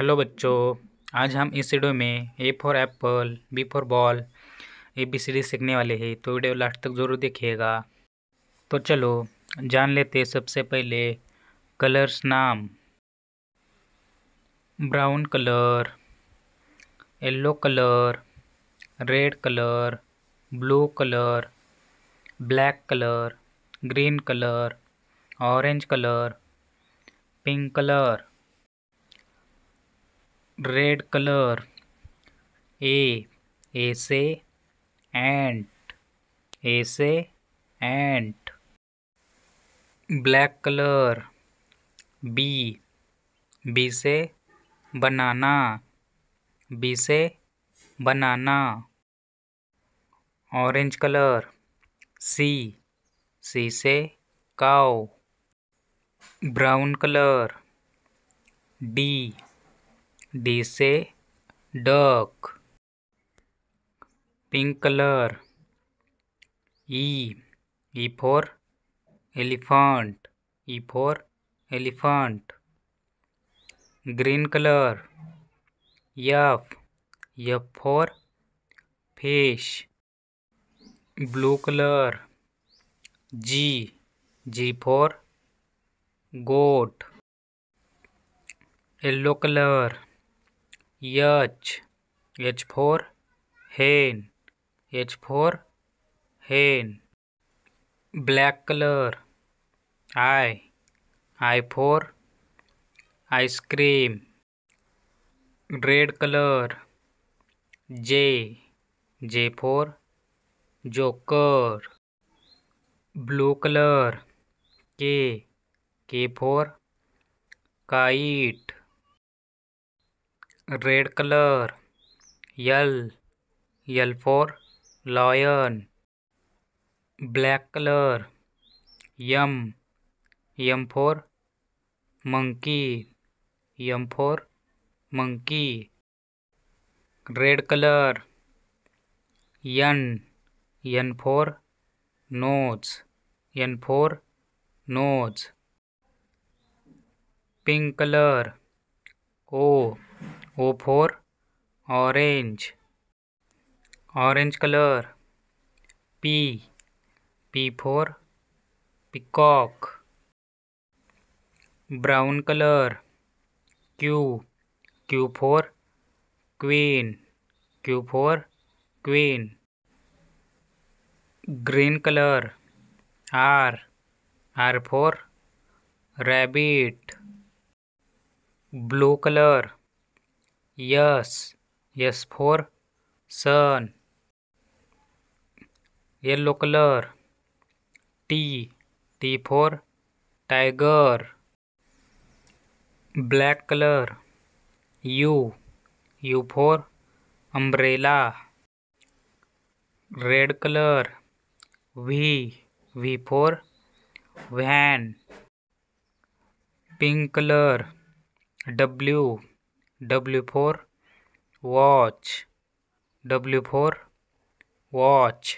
Hello बच्चों आज हम इस वीडियो में A for apple B for ball A B C D सीखने वाले हैं तो वीडियो लास्ट तक ज़रूर देखिएगा तो चलो जान लेते सबसे पहले कलर्स नाम brown colour yellow colour red colour blue colour black colour green colour orange colour pink colour red color a a say ant a say ant black color b b say banana b say banana orange color c c say cow brown color d D से duck pink colour E E for elephant E for elephant green colour F F for fish blue colour G G for goat yellow colour H H for hen H for hen black colour I I for ice cream red colour J J for joker blue colour K K for kite red colour L L for lion black colour M M for monkey M for monkey red colour N N for nose N for nose pink colour O O for orange. Orange color. P. P for peacock. Brown color. Q. Q for queen. Q for queen. Green color. R. R for rabbit. Blue color. yes yes for sun yellow color t t for tiger black color u u for umbrella red color v v for van pink color w W for watch W for watch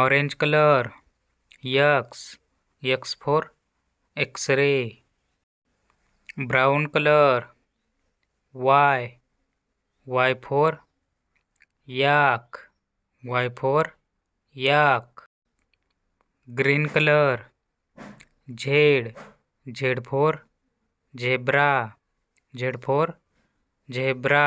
orange colour X X for x-ray brown colour Y Y for yak Y for yak green colour Z Z for zebra Z for zebra